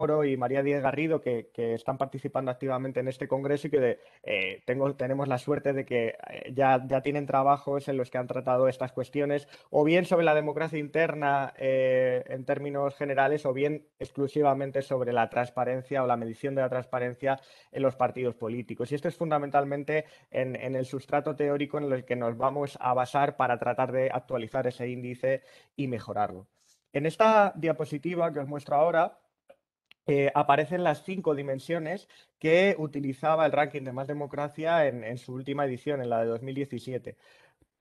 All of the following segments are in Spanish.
Oro y María Díez Garrido, que, están participando activamente en este congreso y que eh, tengo, tenemos la suerte de que eh, ya, tienen trabajos en los que han tratado estas cuestiones, o bien sobre la democracia interna eh, en términos generales, o bien exclusivamente sobre la transparencia o la medición de la transparencia en los partidos políticos. Y esto es fundamentalmente en, en el sustrato teórico en el que nos vamos a basar para tratar de actualizar ese índice y mejorarlo. En esta diapositiva que os muestro ahora, eh, aparecen las cinco dimensiones que utilizaba el ranking de Más Democracia en, su última edición, en la de 2017.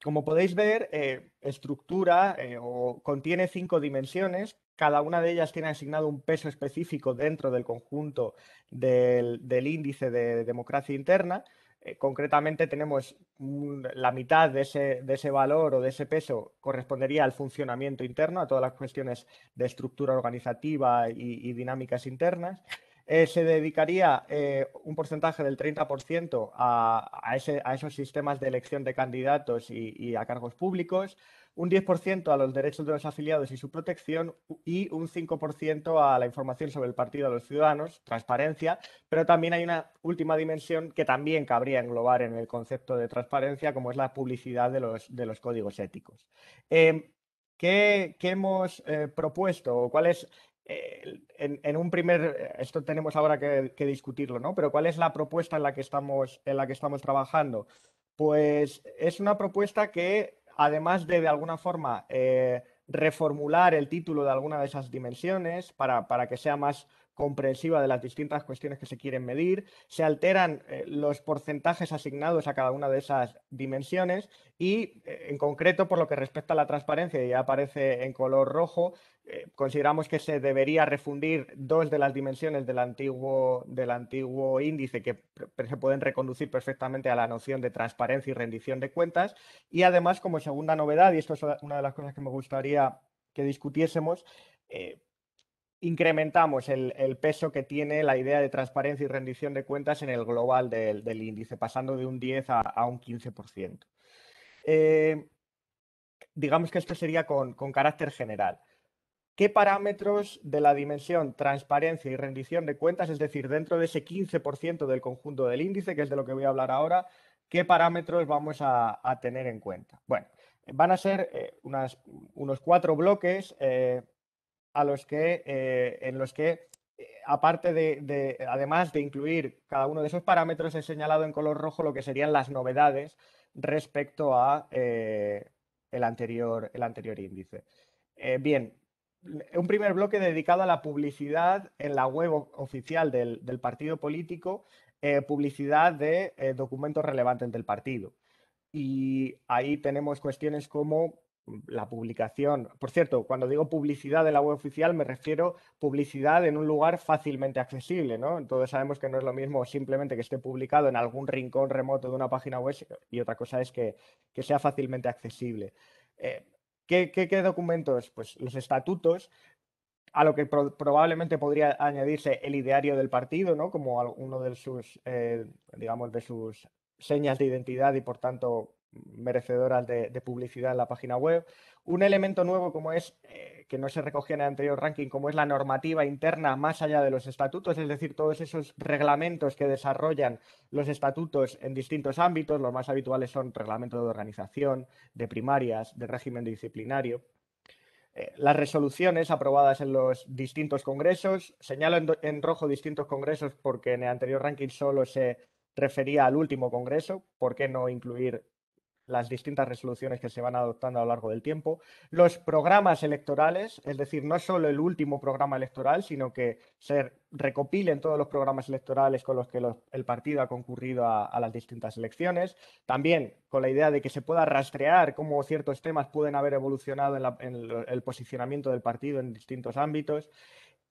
Como podéis ver, eh, estructura eh, o contiene cinco dimensiones. Cada una de ellas tiene asignado un peso específico dentro del conjunto del índice de democracia interna eh, concretamente tenemos la mitad de ese, valor o de ese peso correspondería al funcionamiento interno, a todas las cuestiones de estructura organizativa y dinámicas internas, se dedicaría eh, un porcentaje del 30% a, esos sistemas de elección de candidatos y, a cargos públicos, un 10% a los derechos de los afiliados y su protección y un 5% a la información sobre el partido a los ciudadanos, transparencia, pero también hay una última dimensión que también cabría englobar en el concepto de transparencia, como es la publicidad de los, códigos éticos. Em, ¿Qué, hemos eh, propuesto o cuál es en, un primer, eh, esto tenemos ahora que, discutirlo, ¿no? Pero ¿cuál es la propuesta en la que estamos, en la que estamos trabajando? Pues es una propuesta que, además de de alguna forma eh, reformular el título de alguna de esas dimensiones para, para que sea más comprensiva de las distintas cuestiones que se quieren medir, se alteran eh, los porcentajes asignados a cada una de esas dimensiones y eh, en concreto por lo que respecta a la transparencia, ya aparece en color rojo, eh, consideramos que se debería refundir dos de las dimensiones del antiguo, del antiguo índice que se pueden reconducir perfectamente a la noción de transparencia y rendición de cuentas y además como segunda novedad, y esto es una de las cosas que me gustaría que discutiésemos, incrementamos el, peso que tiene la idea de transparencia y rendición de cuentas en el global del, índice, pasando de un 10 a, un 15%. Eh, digamos que esto sería con, carácter general. ¿Qué parámetros de la dimensión transparencia y rendición de cuentas, es decir, dentro de ese 15% del conjunto del índice, que es de lo que voy a hablar ahora, qué parámetros vamos a, tener en cuenta? Bueno, van a ser eh, unos cuatro bloques. Eh, a los que, eh, en los que, eh, aparte de, además de incluir cada uno de esos parámetros, he señalado en color rojo lo que serían las novedades respecto a eh, el, anterior, el anterior índice. bien, un primer bloque dedicado a la publicidad en la web oficial del partido político, publicidad de documentos relevantes del partido. Y ahí tenemos cuestiones como la publicación. Por cierto, cuando digo publicidad de la web oficial me refiero publicidad en un lugar fácilmente accesible, ¿no? Entonces sabemos que no es lo mismo simplemente que esté publicado en algún rincón remoto de una página web y otra cosa es que, sea fácilmente accesible. Eh, ¿qué, qué, documentos? Pues los estatutos, a lo que probablemente podría añadirse el ideario del partido, ¿no? Como uno de sus, eh, digamos, de sus señas de identidad y por tanto merecedoras de, publicidad en la página web. Un elemento nuevo como es, eh, que no se recogía en el anterior ranking, como es la normativa interna más allá de los estatutos, es decir, todos esos reglamentos que desarrollan los estatutos en distintos ámbitos, los más habituales son reglamentos de organización, de primarias, de régimen disciplinario. Eh, las resoluciones aprobadas en los distintos congresos, señalo en rojo distintos congresos porque en el anterior ranking solo se refería al último congreso, ¿por qué no incluir las distintas resoluciones que se van adoptando a lo largo del tiempo, los programas electorales, es decir, no solo el último programa electoral, sino que se recopilen todos los programas electorales con los que el partido ha concurrido a, las distintas elecciones, también con la idea de que se pueda rastrear cómo ciertos temas pueden haber evolucionado en el posicionamiento del partido en distintos ámbitos.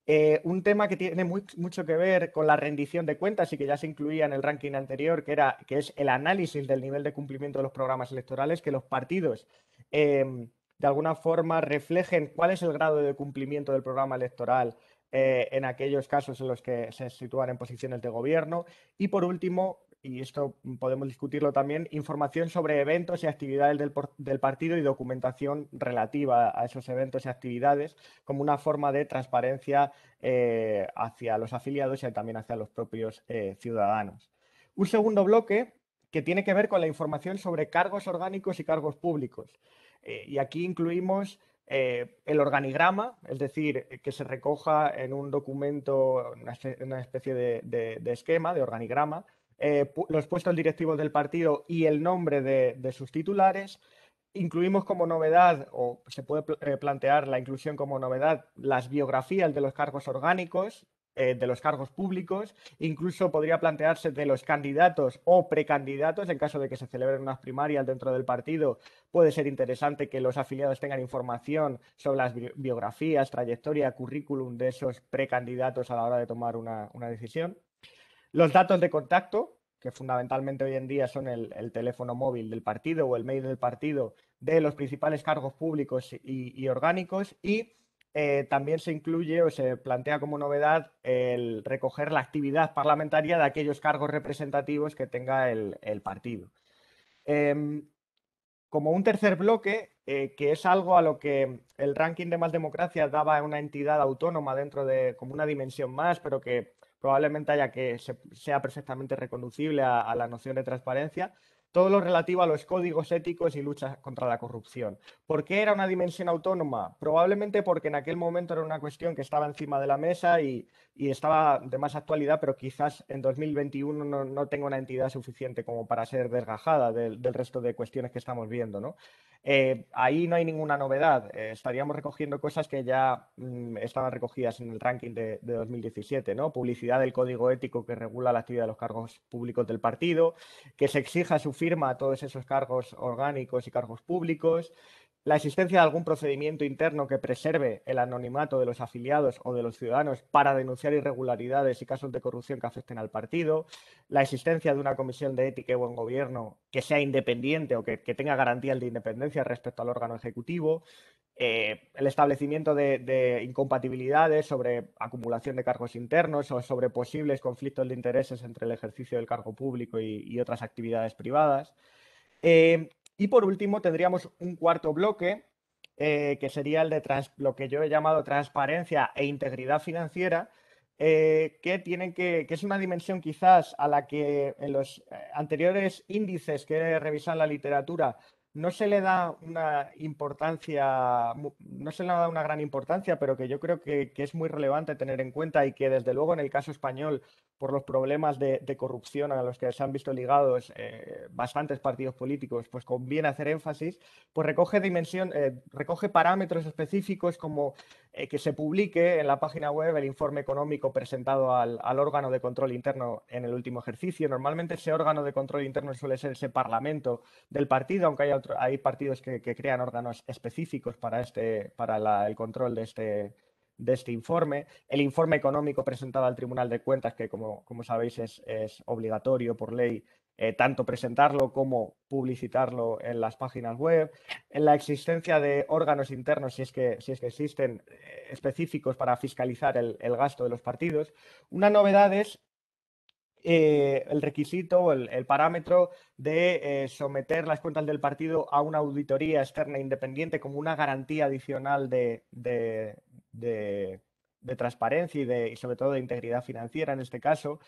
Eh, un tema que tiene mucho que ver con la rendición de cuentas y que ya se incluía en el ranking anterior, que, era, que es el análisis del nivel de cumplimiento de los programas electorales, que los partidos em, de alguna forma reflejen cuál es el grado de cumplimiento del programa electoral eh, en aquellos casos en los que se sitúan en posiciones de gobierno. Y por último, y esto podemos discutirlo también, información sobre eventos y actividades del, partido y documentación relativa a esos eventos y actividades como una forma de transparencia eh, hacia los afiliados y también hacia los propios eh, ciudadanos. Un segundo bloque que tiene que ver con la información sobre cargos orgánicos y cargos públicos. Eh, y aquí incluimos el organigrama, es decir, que se recoja en un documento, una especie de esquema, de organigrama, eh, los puestos directivos del partido y el nombre de, sus titulares. Incluimos como novedad, o se puede eh, plantear la inclusión como novedad, las biografías de los cargos orgánicos, eh, de los cargos públicos, incluso podría plantearse de los candidatos o precandidatos, en caso de que se celebren unas primarias dentro del partido, puede ser interesante que los afiliados tengan información sobre las biografías, trayectoria, currículum de esos precandidatos a la hora de tomar una decisión. Los datos de contacto, que fundamentalmente hoy en día son el, teléfono móvil del partido o el mail del partido de los principales cargos públicos y, orgánicos y eh, también se incluye o se plantea como novedad el recoger la actividad parlamentaria de aquellos cargos representativos que tenga el, partido. Em, como un tercer bloque, eh, que es algo a lo que el ranking de Más Democracia daba una entidad autónoma dentro de como una dimensión más, pero que probablemente haya que sea perfectamente reconducible a, la noción de transparencia, todo lo relativo a los códigos éticos y lucha contra la corrupción. ¿Por qué era una dimensión autónoma? Probablemente porque en aquel momento era una cuestión que estaba encima de la mesa y, estaba de más actualidad, pero quizás en 2021 no, no tenga una entidad suficiente como para ser desgajada del, resto de cuestiones que estamos viendo. Eh, ahí no hay ninguna novedad. Eh, estaríamos recogiendo cosas que ya mm, estaban recogidas en el ranking de, 2017, ¿no? Publicidad del código ético que regula la actividad de los cargos públicos del partido, que se exija su firma todos esos cargos orgánicos y cargos públicos, la existencia de algún procedimiento interno que preserve el anonimato de los afiliados o de los ciudadanos para denunciar irregularidades y casos de corrupción que afecten al partido, la existencia de una comisión de ética y buen gobierno que sea independiente o que, tenga garantías de independencia respecto al órgano ejecutivo, eh, el establecimiento de, incompatibilidades sobre acumulación de cargos internos o sobre posibles conflictos de intereses entre el ejercicio del cargo público y, otras actividades privadas. Eh, y por último, tendríamos un cuarto bloque, eh, que sería el de lo que yo he llamado transparencia e integridad financiera, eh, que, que, que, es una dimensión quizás a la que en los eh, anteriores índices que revisan la literatura no se le da una importancia, no se le da una gran importancia, pero que yo creo que, es muy relevante tener en cuenta y que desde luego en el caso español, por los problemas de, corrupción a los que se han visto ligados eh, bastantes partidos políticos, pues conviene hacer énfasis, pues recoge dimensión, eh, recoge parámetros específicos como eh, que se publique en la página web el informe económico presentado al, órgano de control interno en el último ejercicio. Normalmente ese órgano de control interno suele ser ese parlamento del partido, aunque hay, hay partidos que, crean órganos específicos para, este, para el control de este, de este informe, el informe económico presentado al Tribunal de Cuentas, que como, sabéis es, es obligatorio por ley eh, tanto presentarlo como publicitarlo en las páginas web, en la existencia de órganos internos, si es que, si es que existen, eh, específicos para fiscalizar el, gasto de los partidos. Una novedad es eh, el requisito o el, parámetro de someter las cuentas del partido a una auditoría externa independiente como una garantía adicional de, de, de, transparencia y, y sobre todo de integridad financiera en este caso.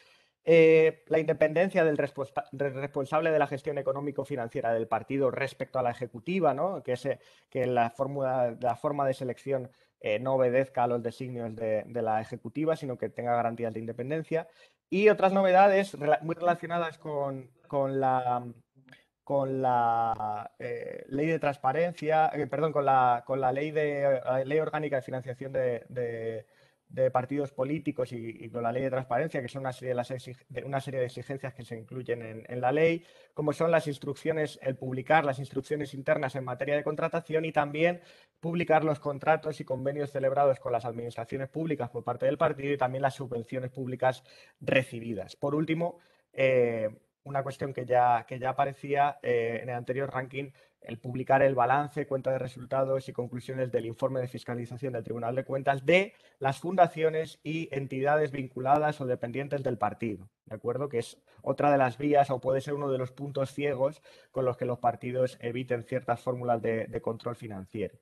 Eh, la independencia del responsable de la gestión económico-financiera del partido respecto a la ejecutiva, que, la, fórmula, la forma de selección eh, no obedezca a los designios de, la ejecutiva, sino que tenga garantías de independencia. Y otras novedades muy relacionadas con, la, ley de transparencia, eh, perdón, con la, ley, de, ley orgánica de financiación de de partidos políticos y, con la ley de transparencia, que son una serie de, una serie de exigencias que se incluyen en, la ley, como son las instrucciones, el publicar las instrucciones internas en materia de contratación y también publicar los contratos y convenios celebrados con las administraciones públicas por parte del partido y también las subvenciones públicas recibidas. Por último, eh, una cuestión que ya, que ya aparecía eh, en el anterior ranking el publicar el balance, cuenta de resultados y conclusiones del informe de fiscalización del Tribunal de Cuentas de las fundaciones y entidades vinculadas o dependientes del partido. ¿De acuerdo? Que es otra de las vías o puede ser uno de los puntos ciegos con los que los partidos eviten ciertas fórmulas de, de control financiero.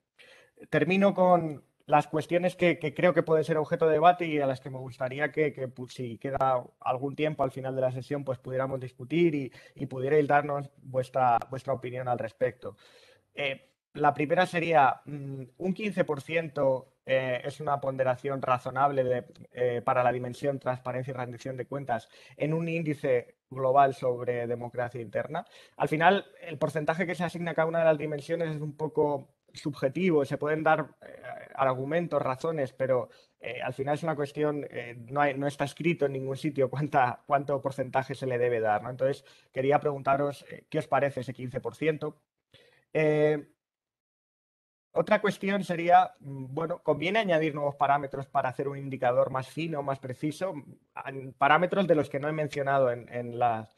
Termino con, las cuestiones que, creo que pueden ser objeto de debate y a las que me gustaría que, si queda algún tiempo al final de la sesión, pues pudiéramos discutir y, pudierais darnos vuestra, vuestra opinión al respecto. Eh, la primera sería, mm, un 15% eh, es una ponderación razonable eh, para la dimensión transparencia y rendición de cuentas en un índice global sobre democracia interna. Al final, el porcentaje que se asigna a cada una de las dimensiones es un poco subjetivo, se pueden dar argumentos, razones, pero eh, al final es una cuestión, eh, no, está escrito en ningún sitio cuánta, cuánto porcentaje se le debe dar. Entonces, quería preguntaros eh, qué os parece ese 15%. Eh, otra cuestión sería, mm, bueno, conviene añadir nuevos parámetros para hacer un indicador más fino, más preciso, parámetros de los que no he mencionado en, la,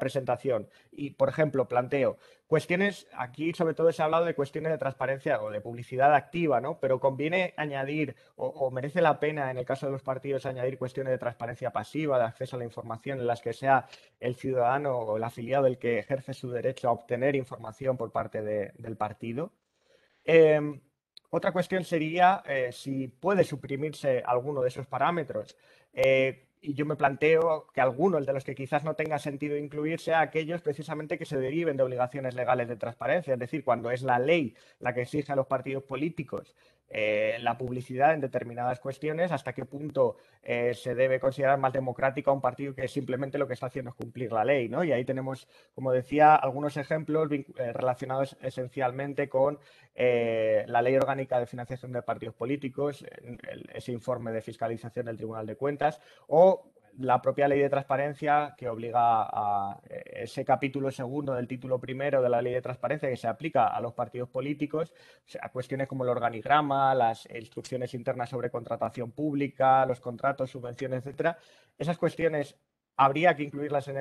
presentación. Y, por ejemplo, planteo cuestiones, aquí sobre todo se ha hablado de cuestiones de transparencia o de publicidad activa, ¿no? Pero conviene añadir o, merece la pena en el caso de los partidos añadir cuestiones de transparencia pasiva, de acceso a la información en las que sea el ciudadano o el afiliado el que ejerce su derecho a obtener información por parte del partido. Em, otra cuestión sería eh, si puede suprimirse alguno de esos parámetros. Eh, y yo me planteo que algunos de los que quizás no tenga sentido incluir sea aquellos precisamente que se deriven de obligaciones legales de transparencia, es decir, cuando es la ley la que exige a los partidos políticos eh, la publicidad en determinadas cuestiones, hasta qué punto eh, se debe considerar más democrático a un partido que simplemente lo que está haciendo es cumplir la ley, ¿no? Y ahí tenemos, como decía, algunos ejemplos eh, relacionados esencialmente con la ley orgánica de financiación de partidos políticos, el, ese informe de fiscalización del Tribunal de Cuentas, o la propia ley de transparencia que obliga a eh, ese capítulo segundo del título primero de la ley de transparencia que se aplica a los partidos políticos, a cuestiones como el organigrama, las instrucciones internas sobre contratación pública, los contratos, subvenciones, etcétera. Esas cuestiones ¿Habría que incluirlas en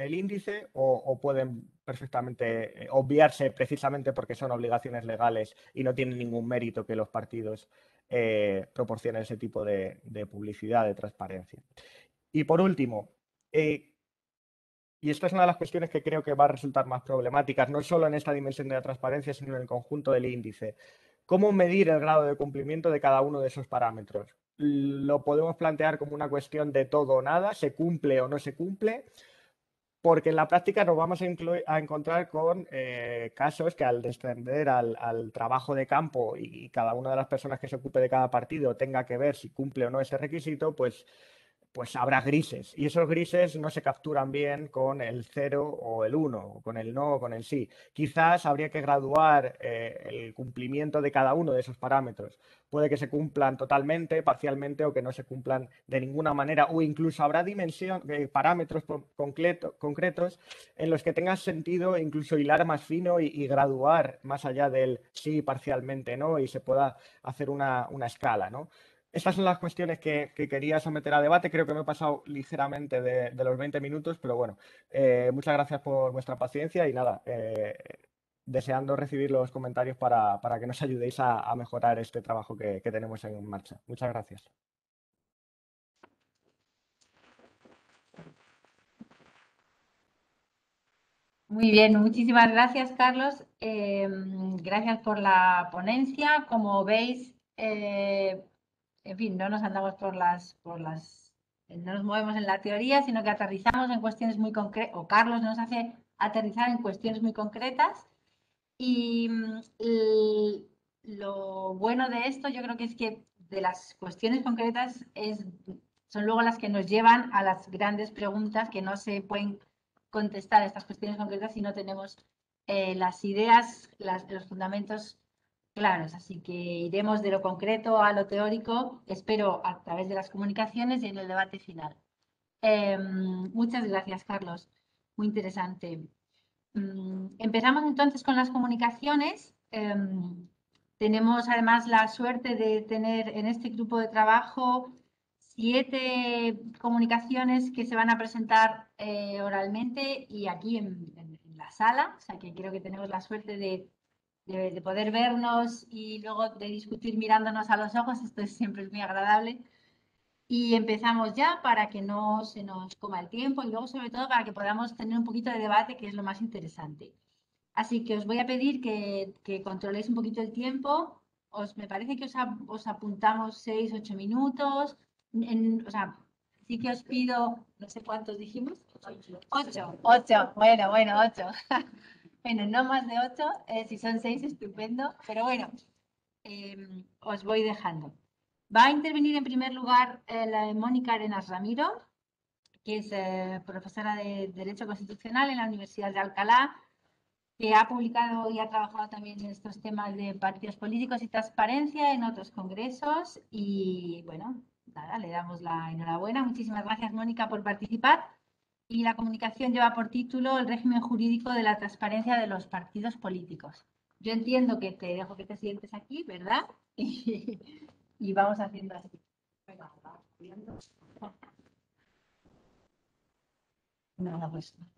el, índice o, pueden perfectamente eh, obviarse precisamente porque son obligaciones legales y no tienen ningún mérito que los partidos eh, proporcionen ese tipo de, publicidad, de transparencia? Y por último, eh, y esta es una de las cuestiones que creo que va a resultar más problemáticas, no solo en esta dimensión de la transparencia, sino en el conjunto del índice. ¿Cómo medir el grado de cumplimiento de cada uno de esos parámetros? Lo podemos plantear como una cuestión de todo o nada, se cumple o no se cumple, porque en la práctica nos vamos a, encontrar con eh, casos que al descender al, trabajo de campo y cada una de las personas que se ocupe de cada partido tenga que ver si cumple o no ese requisito, pues pues habrá grises y esos grises no se capturan bien con el 0 o el 1, con el no o con el sí. Quizás habría que graduar eh, el cumplimiento de cada uno de esos parámetros. Puede que se cumplan totalmente, parcialmente o que no se cumplan de ninguna manera o incluso habrá dimensión, eh, parámetros concretos en los que tenga sentido incluso hilar más fino y, graduar más allá del sí parcialmente no y se pueda hacer una, una escala. ¿no? Estas son las cuestiones que, quería someter a debate. Creo que me he pasado ligeramente de, los 20 minutos, pero bueno, eh, muchas gracias por vuestra paciencia y nada, eh, deseando recibir los comentarios para, que nos ayudéis a, mejorar este trabajo que, tenemos en marcha. Muchas gracias. Muy bien, muchísimas gracias, Carlos. Eh, gracias por la ponencia. Como veis, en fin, no nos andamos por las, por las, no nos movemos en la teoría, sino que aterrizamos en cuestiones muy concretas, o Carlos nos hace aterrizar en cuestiones muy concretas. Y, mm, lo bueno de esto yo creo que es que de las cuestiones concretas es, son luego las que nos llevan a las grandes preguntas que no se pueden contestar estas cuestiones concretas si no tenemos eh, las ideas, los fundamentos Claro, así que iremos de lo concreto a lo teórico, espero a través de las comunicaciones y en el debate final. Em, muchas gracias, Carlos. Muy interesante. Mm, empezamos entonces con las comunicaciones. Em, tenemos además la suerte de tener en este grupo de trabajo siete comunicaciones que se van a presentar eh, oralmente y aquí en, en, la sala. O sea que creo que tenemos la suerte de de, poder vernos y luego de discutir mirándonos a los ojos, esto siempre es muy agradable. Y empezamos ya para que no se nos coma el tiempo y luego sobre todo para que podamos tener un poquito de debate, que es lo más interesante. Así que os voy a pedir que, que controléis un poquito el tiempo. Os, me parece que os, apuntamos seis, ocho minutos. o sea, sí que os pido, no sé cuántos dijimos. Ocho. Ocho, Bueno, bueno, ocho. Bueno, no más de ocho, eh, si son seis, estupendo, pero bueno, em, os voy dejando. Va a intervenir en primer lugar eh, Mónica Arenas Ramiro, que es eh, profesora de Derecho Constitucional en la Universidad de Alcalá, que ha publicado y ha trabajado también en estos temas de partidos políticos y transparencia en otros congresos. Y bueno, nada, le damos la enhorabuena. Muchísimas gracias, Mónica, por participar y la comunicación lleva por título el régimen jurídico de la transparencia de los partidos políticos. Yo entiendo que te dejo que te sientes aquí, ¿verdad? y, vamos haciendo así. No, la vuestra.